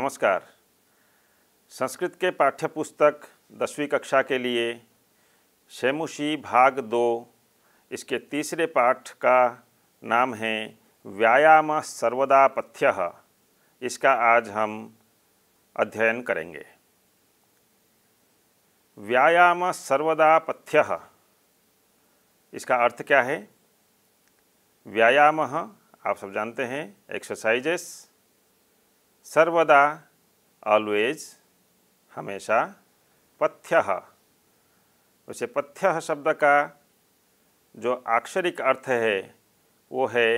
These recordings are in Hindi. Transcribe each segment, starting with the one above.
नमस्कार संस्कृत के पाठ्य पुस्तक दसवीं कक्षा के लिए शेमुशी भाग दो इसके तीसरे पाठ का नाम है व्यायाम सर्वदा पथ्य इसका आज हम अध्ययन करेंगे व्यायाम सर्वदा पथ्य इसका अर्थ क्या है व्यायाम आप सब जानते हैं एक्सरसाइजेस सर्वदा ऑलवेज हमेशा पथ्य उसे पथ्य शब्द का जो आक्षरिक अर्थ है वो है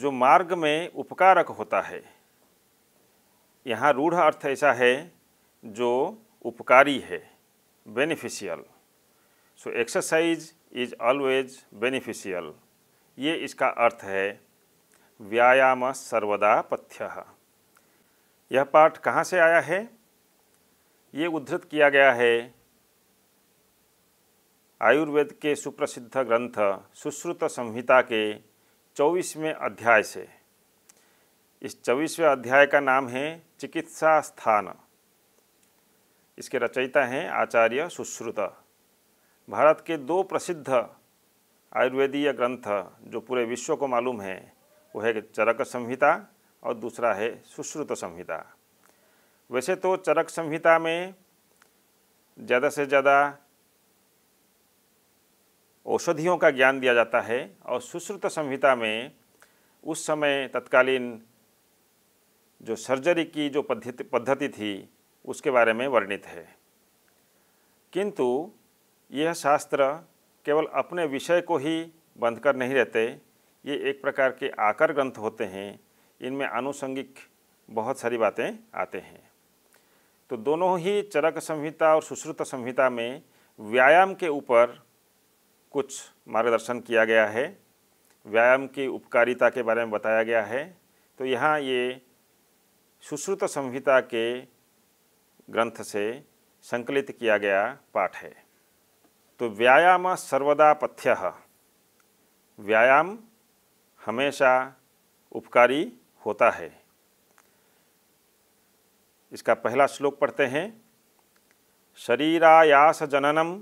जो मार्ग में उपकारक होता है यहाँ रूढ़ अर्थ ऐसा है जो उपकारी है beneficial so exercise is always beneficial ये इसका अर्थ है व्यायाम सर्वदा पथ्य यह पाठ कहाँ से आया है ये उद्धृत किया गया है आयुर्वेद के सुप्रसिद्ध ग्रंथ सुश्रुत संहिता के चौबीसवें अध्याय से इस चौबीसवें अध्याय का नाम है चिकित्सा स्थान इसके रचयिता हैं आचार्य सुश्रुत भारत के दो प्रसिद्ध आयुर्वेदीय ग्रंथ जो पूरे विश्व को मालूम है वो है चरक संहिता और दूसरा है सुश्रुत संहिता वैसे तो चरक संहिता में ज़्यादा से ज़्यादा औषधियों का ज्ञान दिया जाता है और सुश्रुत संहिता में उस समय तत्कालीन जो सर्जरी की जो पद्धति पद्धति थी उसके बारे में वर्णित है किंतु यह शास्त्र केवल अपने विषय को ही बंध कर नहीं रहते ये एक प्रकार के आकर ग्रंथ होते हैं इनमें आनुषंगिक बहुत सारी बातें आते हैं तो दोनों ही चरक संहिता और सुश्रुत संहिता में व्यायाम के ऊपर कुछ मार्गदर्शन किया गया है व्यायाम की उपकारिता के बारे में बताया गया है तो यहाँ ये सुश्रुत संहिता के ग्रंथ से संकलित किया गया पाठ है तो व्यायाम सर्वदा पथ्य व्यायाम हमेशा उपकारी होता है इसका पहला श्लोक पढ़ते हैं शरीरायास जननम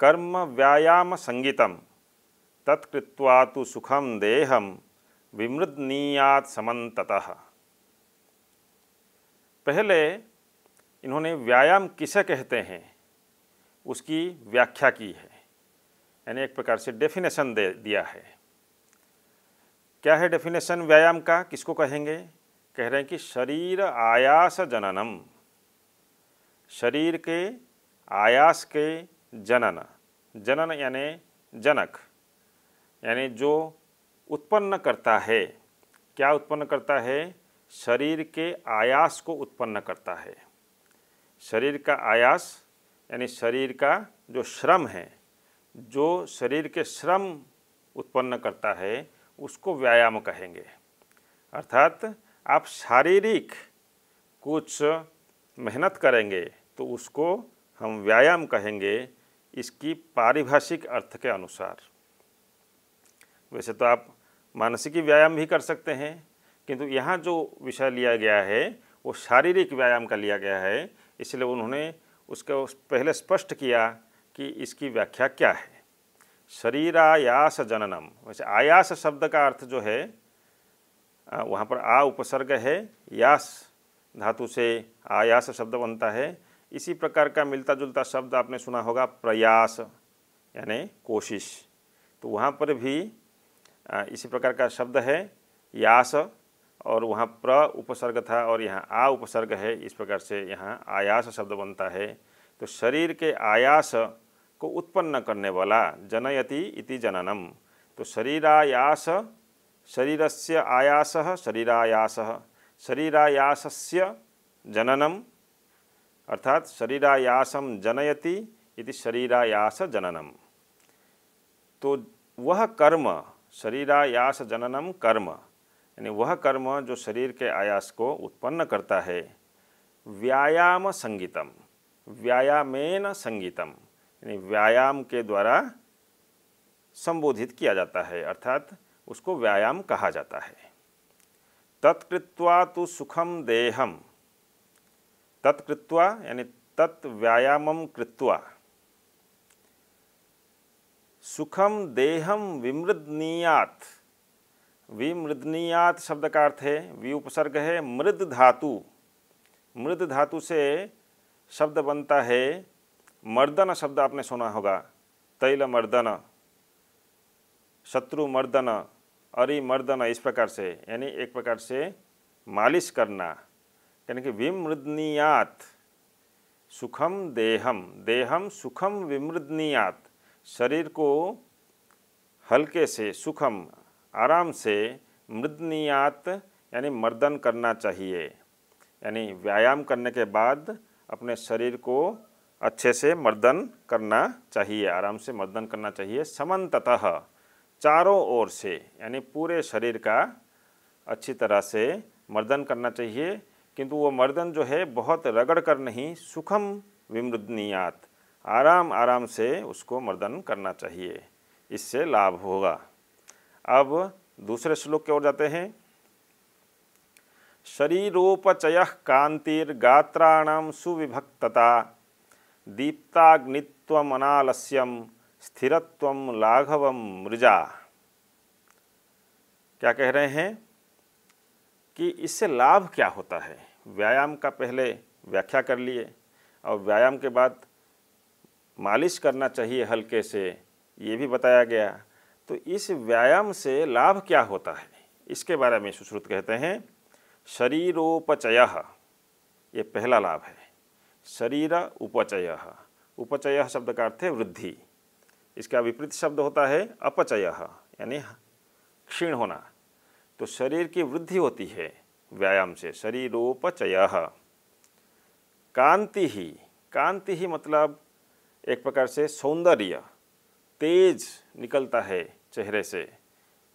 कर्म व्यायाम संगीतम तत्कृत्वा तो सुखम देहम विमृदनीयात समन्ततः पहले इन्होंने व्यायाम किसे कहते हैं उसकी व्याख्या की है यानी एक प्रकार से डेफिनेशन दे दिया है क्या है डेफिनेशन व्यायाम का किसको कहेंगे कह रहे हैं कि शरीर आयास जननम शरीर के आयास के जनन जनन यानि जनक यानी जो उत्पन्न करता है क्या उत्पन्न करता है शरीर के आयास को उत्पन्न करता है शरीर का आयास यानी शरीर का जो श्रम है जो शरीर के श्रम उत्पन्न करता है उसको व्यायाम कहेंगे अर्थात आप शारीरिक कुछ मेहनत करेंगे तो उसको हम व्यायाम कहेंगे इसकी पारिभाषिक अर्थ के अनुसार वैसे तो आप मानसिक व्यायाम भी कर सकते हैं किंतु यहाँ जो विषय लिया गया है वो शारीरिक व्यायाम का लिया गया है इसलिए उन्होंने उसको पहले स्पष्ट किया कि इसकी व्याख्या क्या है शरीरायास जननम वैसे आयास शब्द का अर्थ जो है वहाँ पर आ उपसर्ग है यास धातु से आयास शब्द बनता है इसी प्रकार का मिलता जुलता शब्द आपने सुना होगा प्रयास यानी कोशिश तो वहाँ पर भी इसी प्रकार का शब्द है यास और वहाँ प्र उपसर्ग था और यहाँ आ उपसर्ग है इस प्रकार से यहाँ आयास शब्द बनता है तो शरीर के आयास को उत्पन्न करने वाला जनयति इति जननम तो शरीरायास शरीर से आयास शरीरायास शरीरायास से जननम अर्थात शरीरायासम जनयति इति शरीरायास जननम तो वह कर्म शरीरायास जननम कर्म यानी वह कर्म जो शरीर के आयास को उत्पन्न करता है व्यायाम संगीतम व्यायामेन संगीतम यानी व्यायाम के द्वारा संबोधित किया जाता है अर्थात उसको व्यायाम कहा जाता है तत्कृत्वा तु सुखम देहम तत्कृत्वा यानी तत् व्यायाम कृत्वा सुखम देहम विमृदनीयात विमृदनीयात शब्द का अर्थ है विउपसर्ग उपसर्ग है मृद धातु मृद धातु से शब्द बनता है मर्दन शब्द आपने सुना होगा तैल मर्दन शत्रु मर्दन अरि मर्दना इस प्रकार से यानी एक प्रकार से मालिश करना यानी कि विमृदनीयात सुखम देहम देहम सुखम विमृदनीयात शरीर को हल्के से सुखम आराम से मृदनीयात यानी मर्दन करना चाहिए यानी व्यायाम करने के बाद अपने शरीर को अच्छे से मर्दन करना चाहिए आराम से मर्दन करना चाहिए समन्ततः चारों ओर से यानी पूरे शरीर का अच्छी तरह से मर्दन करना चाहिए किंतु वो मर्दन जो है बहुत रगड़ कर नहीं सुखम विमृदनीयात आराम आराम से उसको मर्दन करना चाहिए इससे लाभ होगा अब दूसरे श्लोक की ओर जाते हैं शरीरोपचय कांतिर्गात्राणाम सुविभक्तता दीप्ताग्नित्वमनालस्यम स्थिरत्वम लाघवम मृजा क्या कह रहे हैं कि इससे लाभ क्या होता है व्यायाम का पहले व्याख्या कर लिए और व्यायाम के बाद मालिश करना चाहिए हल्के से ये भी बताया गया तो इस व्यायाम से लाभ क्या होता है इसके बारे में सुश्रुत कहते हैं शरीरोपचय ये पहला लाभ है शरीर उपचय उपचय शब्द का अर्थ है वृद्धि इसका विपरीत शब्द होता है अपचय यानी क्षीण होना तो शरीर की वृद्धि होती है व्यायाम से शरीरोपचय कांति ही कांति ही मतलब एक प्रकार से सौंदर्य तेज निकलता है चेहरे से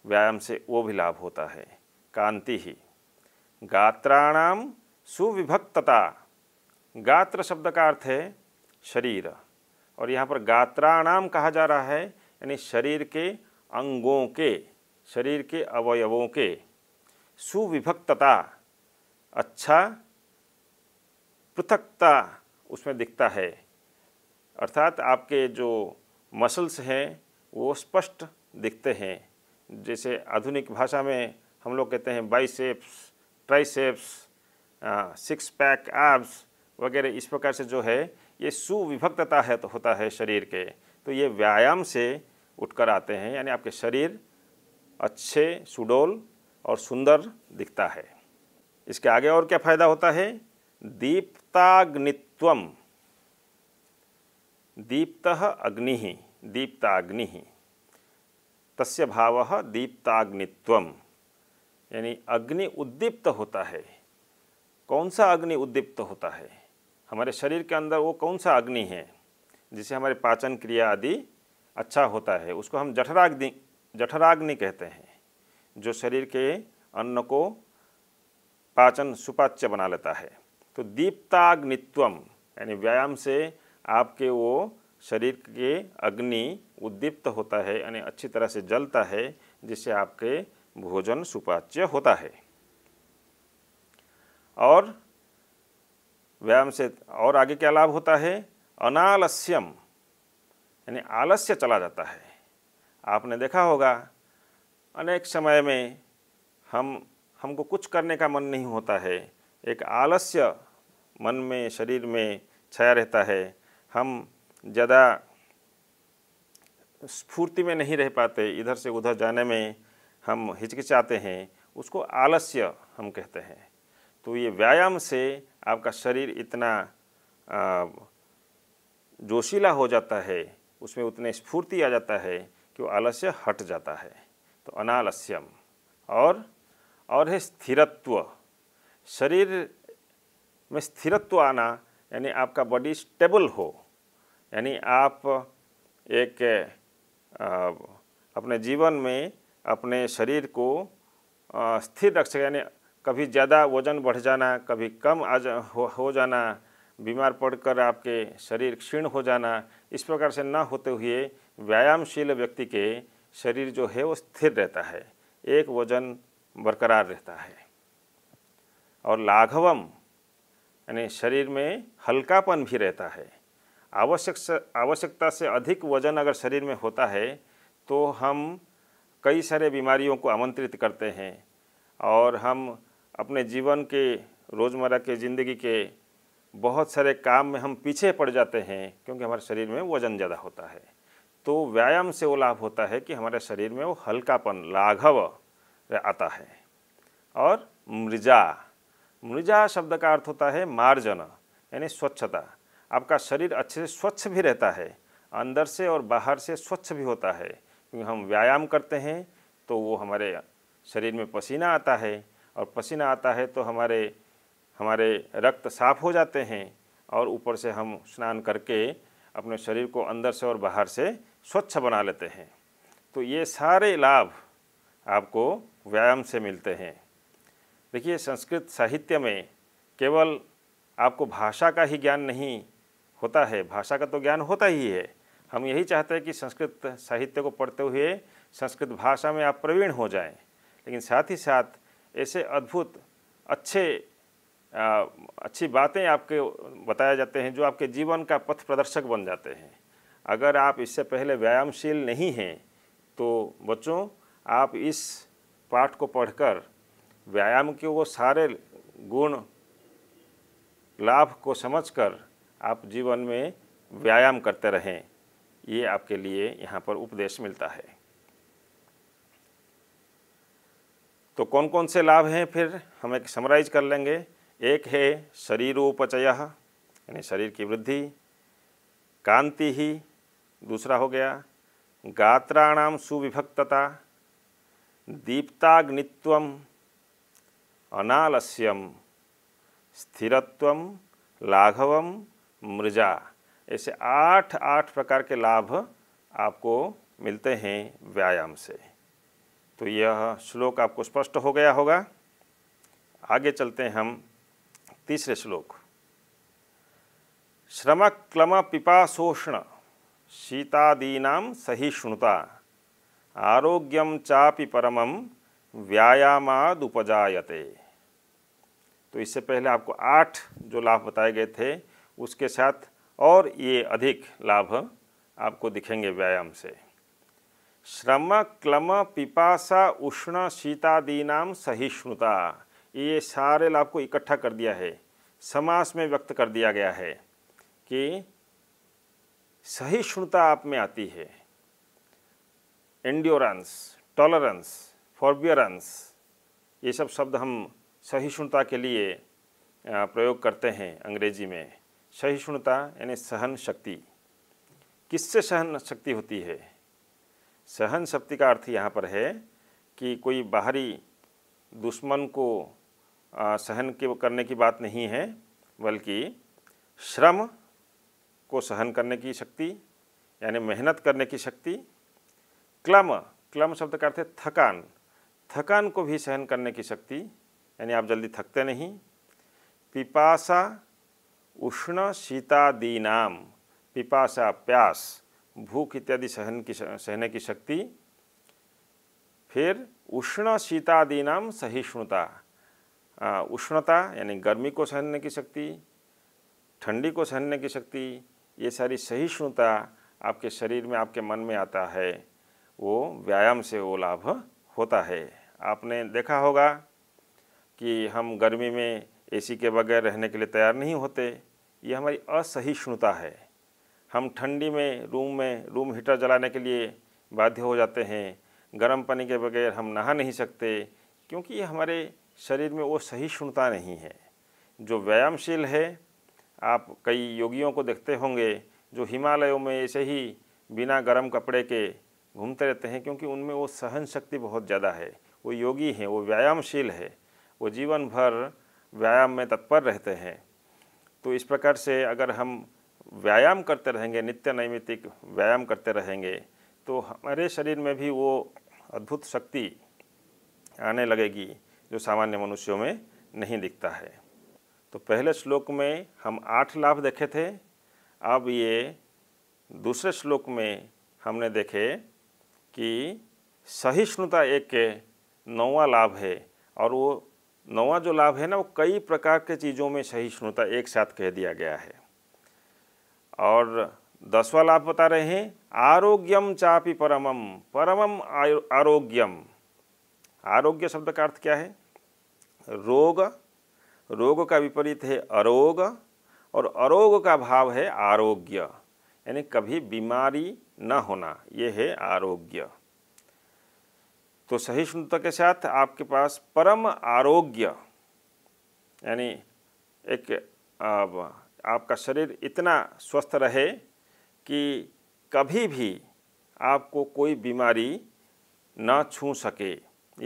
व्यायाम से वो भी लाभ होता है कांति ही गात्राणाम सुविभक्तता गात्र शब्द का अर्थ है शरीर और यहाँ पर गात्राणाम कहा जा रहा है यानी शरीर के अंगों के शरीर के अवयवों के सुविभक्तता अच्छा पृथकता उसमें दिखता है अर्थात आपके जो मसल्स हैं वो स्पष्ट दिखते हैं जैसे आधुनिक भाषा में हम लोग कहते हैं biceps triceps six pack abs वगैरह इस प्रकार से जो है ये सुविभक्तता है तो होता है शरीर के तो ये व्यायाम से उठकर आते हैं यानी आपके शरीर अच्छे सुडोल और सुंदर दिखता है इसके आगे और क्या फायदा होता है दीप्ताग्नित्वम दीप्त अग्नि दीप्ताग्नि तस्य भाव दीप्ताग्नित्वम यानी अग्नि उद्दीप्त होता है कौन सा अग्नि उद्दीप्त होता है हमारे शरीर के अंदर वो कौन सा अग्नि है जिसे हमारे पाचन क्रिया आदि अच्छा होता है उसको हम जठराग्नि जठराग्नि कहते हैं जो शरीर के अन्न को पाचन सुपाच्य बना लेता है तो दीप्ताग्नित्वम यानी व्यायाम से आपके वो शरीर के अग्नि उद्दीप्त होता है यानी अच्छी तरह से जलता है जिससे आपके भोजन सुपाच्य होता है और व्यायाम से और आगे क्या लाभ होता है अनालस्यम यानी आलस्य चला जाता है आपने देखा होगा अनेक समय में हम हमको कुछ करने का मन नहीं होता है एक आलस्य मन में शरीर में छाया रहता है हम ज़्यादा स्फूर्ति में नहीं रह पाते इधर से उधर जाने में हम हिचकिचाते हैं उसको आलस्य हम कहते हैं तो ये व्यायाम से आपका शरीर इतना जोशीला हो जाता है उसमें उतने स्फूर्ति आ जाता है कि वो आलस्य हट जाता है तो अनालस्यम और और है स्थिरत्व शरीर में स्थिरत्व आना यानी आपका बॉडी स्टेबल हो यानी आप एक अपने जीवन में अपने शरीर को स्थिर रख सकें यानी कभी ज़्यादा वजन बढ़ जाना कभी कम आ जा हो, हो जाना बीमार पड़कर आपके शरीर क्षीण हो जाना इस प्रकार से ना होते हुए व्यायामशील व्यक्ति के शरीर जो है वो स्थिर रहता है एक वजन बरकरार रहता है और लाघवम यानी शरीर में हल्कापन भी रहता है आवश्यक आवश्यकता से अधिक वजन अगर शरीर में होता है तो हम कई सारे बीमारियों को आमंत्रित करते हैं और हम अपने जीवन के रोज़मर्रा के ज़िंदगी के बहुत सारे काम में हम पीछे पड़ जाते हैं क्योंकि हमारे शरीर में वज़न ज़्यादा होता है तो व्यायाम से वो लाभ होता है कि हमारे शरीर में वो हल्कापन लाघव आता है और मृजा मृजा शब्द का अर्थ होता है मार्जन यानी स्वच्छता आपका शरीर अच्छे से स्वच्छ भी रहता है अंदर से और बाहर से स्वच्छ भी होता है क्योंकि हम व्यायाम करते हैं तो वो हमारे शरीर में पसीना आता है और पसीना आता है तो हमारे हमारे रक्त साफ हो जाते हैं और ऊपर से हम स्नान करके अपने शरीर को अंदर से और बाहर से स्वच्छ बना लेते हैं तो ये सारे लाभ आपको व्यायाम से मिलते हैं देखिए संस्कृत साहित्य में केवल आपको भाषा का ही ज्ञान नहीं होता है भाषा का तो ज्ञान होता ही है हम यही चाहते हैं कि संस्कृत साहित्य को पढ़ते हुए संस्कृत भाषा में आप प्रवीण हो जाएं लेकिन साथ ही साथ ऐसे अद्भुत अच्छे आ, अच्छी बातें आपके बताए जाते हैं जो आपके जीवन का पथ प्रदर्शक बन जाते हैं अगर आप इससे पहले व्यायामशील नहीं हैं तो बच्चों आप इस पाठ को पढ़कर व्यायाम के वो सारे गुण लाभ को समझकर आप जीवन में व्यायाम करते रहें ये आपके लिए यहाँ पर उपदेश मिलता है तो कौन कौन से लाभ हैं फिर हम एक समराइज कर लेंगे एक है शरीर उपचय यानी शरीर की वृद्धि कांति ही दूसरा हो गया गात्राणाम सुविभक्तता दीप्ताग्नित्व अनालस्यम स्थिरत्व लाघवम मृजा ऐसे आठ आठ प्रकार के लाभ आपको मिलते हैं व्यायाम से तो यह श्लोक आपको स्पष्ट हो गया होगा आगे चलते हैं हम तीसरे श्लोक श्रम क्लम पिपाशोषण शीतादीना सहिष्णुता आरोग्यम चापि परम व्यायामादुपजायते तो इससे पहले आपको आठ जो लाभ बताए गए थे उसके साथ और ये अधिक लाभ आपको दिखेंगे व्यायाम से श्रम क्लम पिपासा उष्ण शीतादीनाम सहिष्णुता ये सारे लाभ को इकट्ठा कर दिया है समास में व्यक्त कर दिया गया है कि सहिष्णुता आप में आती है एंड्योरेंस टॉलरेंस फॉरबियरेंस ये सब शब्द हम सहिष्णुता के लिए प्रयोग करते हैं अंग्रेजी में सहिष्णुता यानी सहन शक्ति किससे सहन शक्ति होती है सहन शक्ति का अर्थ यहाँ पर है कि कोई बाहरी दुश्मन को आ, सहन के करने की बात नहीं है बल्कि श्रम को सहन करने की शक्ति यानी मेहनत करने की शक्ति क्लम क्लम शब्द का अर्थ है थकान थकान को भी सहन करने की शक्ति यानी आप जल्दी थकते नहीं पिपासा उष्ण नाम पिपासा प्यास भूख इत्यादि सहन की सहने की शक्ति फिर उष्ण शीतादि नाम सहिष्णुता उष्णता यानी गर्मी को सहने की शक्ति ठंडी को सहने की शक्ति ये सारी सहिष्णुता आपके शरीर में आपके मन में आता है वो व्यायाम से वो लाभ होता है आपने देखा होगा कि हम गर्मी में एसी के बगैर रहने के लिए तैयार नहीं होते ये हमारी असहिष्णुता है हम ठंडी में रूम में रूम हीटर जलाने के लिए बाध्य हो जाते हैं गर्म पानी के बगैर हम नहा नहीं सकते क्योंकि हमारे शरीर में वो सही सुनता नहीं है जो व्यायामशील है आप कई योगियों को देखते होंगे जो हिमालयों में ऐसे ही बिना गर्म कपड़े के घूमते रहते हैं क्योंकि उनमें वो सहन शक्ति बहुत ज़्यादा है वो योगी हैं वो व्यायामशील है वो जीवन भर व्यायाम में तत्पर रहते हैं तो इस प्रकार से अगर हम व्यायाम करते रहेंगे नित्य नैमितिक व्यायाम करते रहेंगे तो हमारे शरीर में भी वो अद्भुत शक्ति आने लगेगी जो सामान्य मनुष्यों में नहीं दिखता है तो पहले श्लोक में हम आठ लाभ देखे थे अब ये दूसरे श्लोक में हमने देखे कि सहिष्णुता एक के नौवा लाभ है और वो नौवा जो लाभ है ना वो कई प्रकार के चीज़ों में सहिष्णुता एक साथ कह दिया गया है और दसवा लाभ बता रहे हैं आरोग्यम चापि परमम परमम आरोग्यम आरोग्य शब्द का अर्थ क्या है रोग रोग का विपरीत है अरोग और अरोग का भाव है आरोग्य यानी कभी बीमारी न होना ये है आरोग्य तो सही सुनता के साथ आपके पास परम आरोग्य यानी एक आपका शरीर इतना स्वस्थ रहे कि कभी भी आपको कोई बीमारी ना छू सके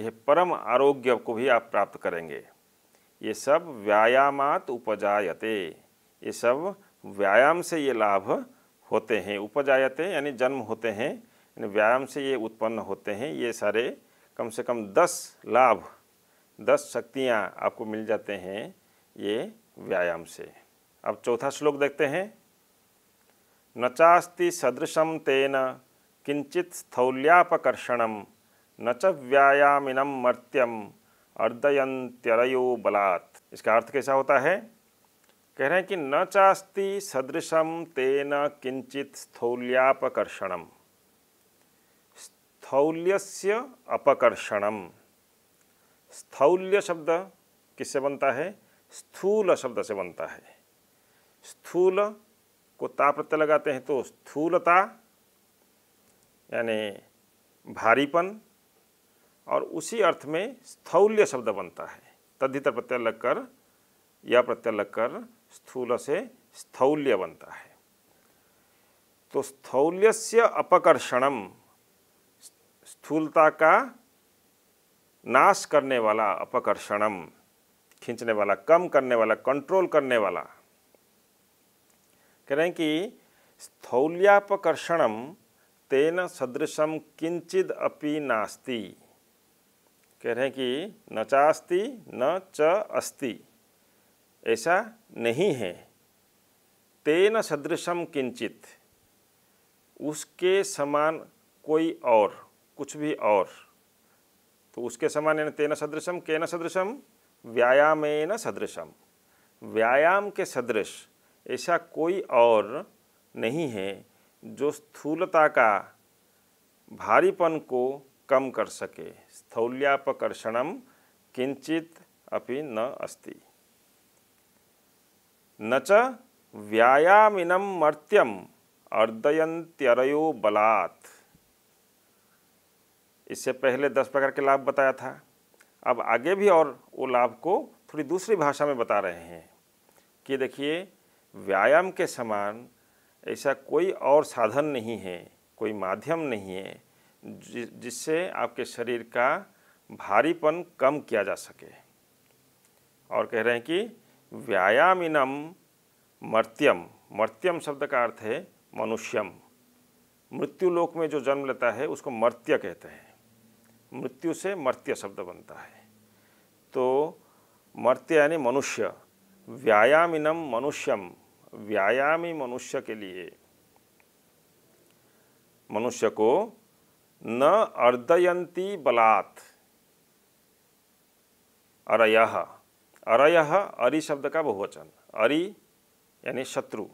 यह परम आरोग्य को भी आप प्राप्त करेंगे ये सब व्यायामात उपजायते ये सब व्यायाम से ये लाभ होते हैं उपजायते यानी जन्म होते हैं यानी व्यायाम से ये उत्पन्न होते हैं ये सारे कम से कम दस लाभ दस शक्तियाँ आपको मिल जाते हैं ये व्यायाम से अब चौथा श्लोक देखते हैं न चास्ति सदृशम तेन किंचित स्थौल्यापकर्षण न च व्यायामिनम मर्त्यम अर्दयंत्यरयो बलात् इसका अर्थ कैसा होता है कह रहे हैं कि न चास्ति सदृशम तेन किंचित स्थौल्यापकर्षणम स्थौल्यस्य अपकर्षणम स्थौल्य शब्द किससे बनता है स्थूल शब्द से बनता है स्थूल को ता प्रत्यय लगाते हैं तो स्थूलता यानी भारीपन और उसी अर्थ में स्थौल्य शब्द बनता है तद्धितर प्रत्यय लगकर या प्रत्यय लगकर स्थूल से स्थौल्य बनता है तो स्थौल्य से अपकर्षणम स्थूलता का नाश करने वाला अपकर्षणम खींचने वाला कम करने वाला कंट्रोल करने वाला कह रहे हैं कि स्थौल्यापकर्षणम तेन सदृशम किंचिद अपि नास्ति कह रहे हैं कि न चास्ति न च अस्ति ऐसा नहीं है तेन सदृशम किंचित उसके समान कोई और कुछ भी और तो उसके समान यानी तेन सदृशम के न सदृशम व्यायाम सदृशम व्यायाम के सदृश ऐसा कोई और नहीं है जो स्थूलता का भारीपन को कम कर सके स्थौल्यापकर्षणम किंचित अपि न अस्ति न च व्यायामिनम मर्त्यम अर्दयंत्यरयो बलात् इससे पहले दस प्रकार के लाभ बताया था अब आगे भी और वो लाभ को थोड़ी दूसरी भाषा में बता रहे हैं कि देखिए व्यायाम के समान ऐसा कोई और साधन नहीं है कोई माध्यम नहीं है जिससे आपके शरीर का भारीपन कम किया जा सके और कह रहे हैं कि व्यायाम इनम मर्त्यम मर्त्यम शब्द का अर्थ है मनुष्यम मृत्यु लोक में जो जन्म लेता है उसको मर्त्य कहते हैं मृत्यु से मर्त्य शब्द बनता है तो मर्त्य यानी मनुष्य व्यायाम इनम मनुष्यम व्यायामी मनुष्य के लिए मनुष्य को न अर्दयंती बलात् अरय अरय अरि शब्द का बहुवचन अरि यानी शत्रु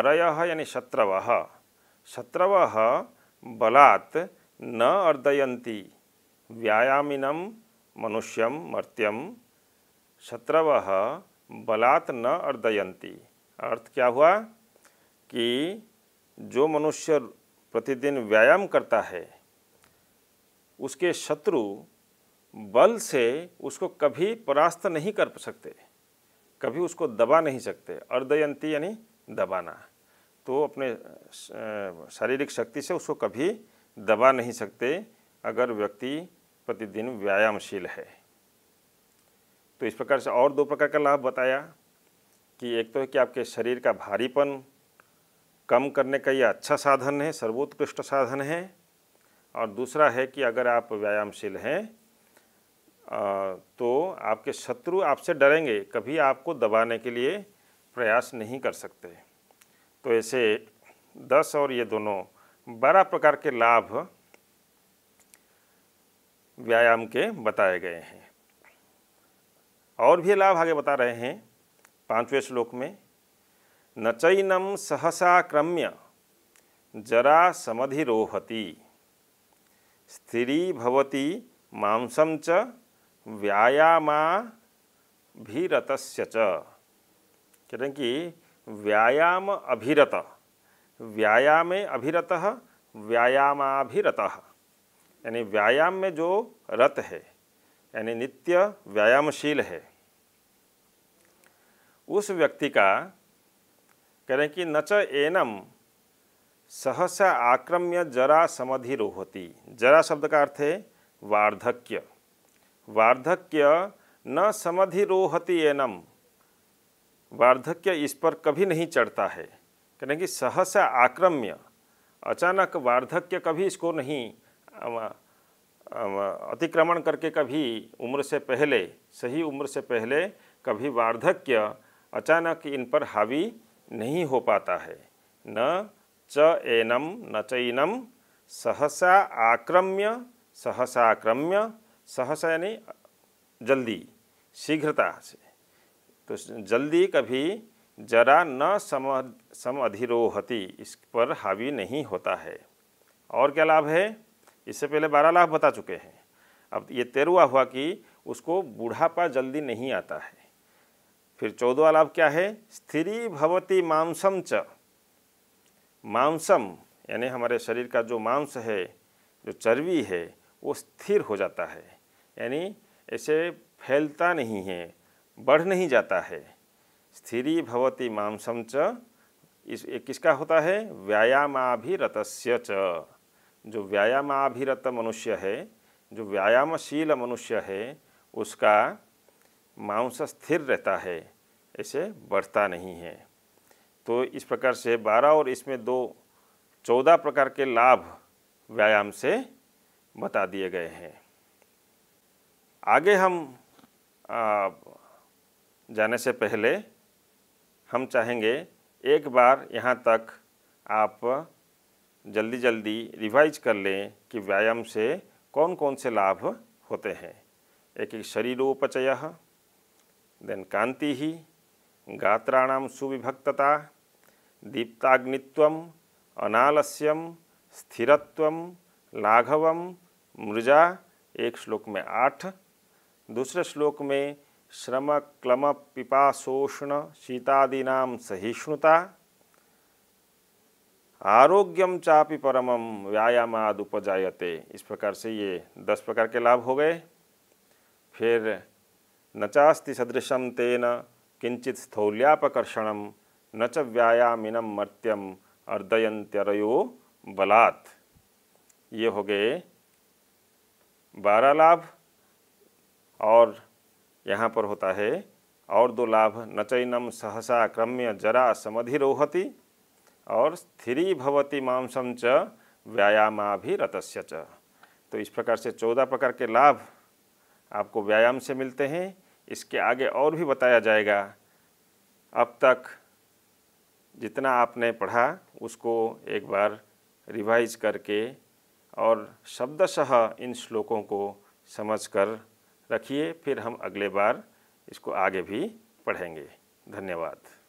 अरय यानी शत्रव शत्रव बलात् न अर्दयंती व्यायामीनम मनुष्यम मर्त्यम शत्रव बलात् न अर्दयंती अर्थ क्या हुआ कि जो मनुष्य प्रतिदिन व्यायाम करता है उसके शत्रु बल से उसको कभी परास्त नहीं कर सकते कभी उसको दबा नहीं सकते अर्धयंती यानी दबाना तो अपने शारीरिक शक्ति से उसको कभी दबा नहीं सकते अगर व्यक्ति प्रतिदिन व्यायामशील है तो इस प्रकार से और दो प्रकार का लाभ बताया कि एक तो है कि आपके शरीर का भारीपन कम करने का ये अच्छा साधन है सर्वोत्कृष्ट साधन है और दूसरा है कि अगर आप व्यायामशील हैं तो आपके शत्रु आपसे डरेंगे कभी आपको दबाने के लिए प्रयास नहीं कर सकते तो ऐसे दस और ये दोनों बारह प्रकार के लाभ व्यायाम के बताए गए हैं और भी लाभ आगे बता रहे हैं पांचवें श्लोक में न चैनम सहसा क्रम्य जरा समधिरोहति स्त्री भवती मांसम च व्यायामा भीरत कहते कि व्यायाम अभिरत व्यायामे अभिरत व्यायामाभिरत यानी व्यायाम में जो रत है यानी नित्य व्यायामशील है उस व्यक्ति का कह हैं कि नच एनम सहसा आक्रम्य जरा रोहती जरा शब्द का अर्थ है वार्धक्य वार्धक्य न समधिरोहती एनम वार्धक्य इस पर कभी नहीं चढ़ता है कह हैं कि सहसा आक्रम्य अचानक वार्धक्य कभी इसको नहीं अतिक्रमण करके कभी उम्र से पहले सही उम्र से पहले कभी वार्धक्य अचानक इन पर हावी नहीं हो पाता है न च एनम न चैनम सहसा आक्रम्य सहसा आक्रम्य सहसा यानी जल्दी शीघ्रता से तो जल्दी कभी जरा न सम सम अधिरोहती इस पर हावी नहीं होता है और क्या लाभ है इससे पहले बारह लाभ बता चुके हैं अब ये तेरुआ हुआ कि उसको बूढ़ापा जल्दी नहीं आता है फिर चौदवा लाभ क्या है स्त्री भवती मांसम च मांसम यानी हमारे शरीर का जो मांस है जो चर्बी है वो स्थिर हो जाता है यानी ऐसे फैलता नहीं है बढ़ नहीं जाता है स्थिरी भवती मांसम च इस किसका होता है व्यायामाभिरत च जो व्यायामाभिरत मनुष्य है जो व्यायामशील मनुष्य है उसका मांस स्थिर रहता है ऐसे बढ़ता नहीं है तो इस प्रकार से बारह और इसमें दो चौदह प्रकार के लाभ व्यायाम से बता दिए गए हैं आगे हम आ, जाने से पहले हम चाहेंगे एक बार यहाँ तक आप जल्दी जल्दी रिवाइज कर लें कि व्यायाम से कौन कौन से लाभ होते हैं एक एक शरीरोपचय कांति ही गात्राण सुविभक्तता दीप्ताग्नित्व अनालस्यम स्थिरत्व लाघवम मृजा एक श्लोक में आठ दूसरे श्लोक में श्रम क्लम पिपाशोषण शीतादीना सहिष्णुता आरोग्यम चापि परमम व्यायामाद इस प्रकार से ये दस प्रकार के लाभ हो गए फिर न चास्ति सदृश तेन किंचित स्थौल्यापकर्षण न च व्यायामिनम मर्त्यम अर्दयंत्यरयो बलात् ये हो गए बारह लाभ और यहाँ पर होता है और दो लाभ चैनम सहसा क्रम्य जरा समधिरोहति और स्थिरी भवति मांसम च रतस्य च तो इस प्रकार से चौदह प्रकार के लाभ आपको व्यायाम से मिलते हैं इसके आगे और भी बताया जाएगा अब तक जितना आपने पढ़ा उसको एक बार रिवाइज करके और शब्दशः इन श्लोकों को समझ कर रखिए फिर हम अगले बार इसको आगे भी पढ़ेंगे धन्यवाद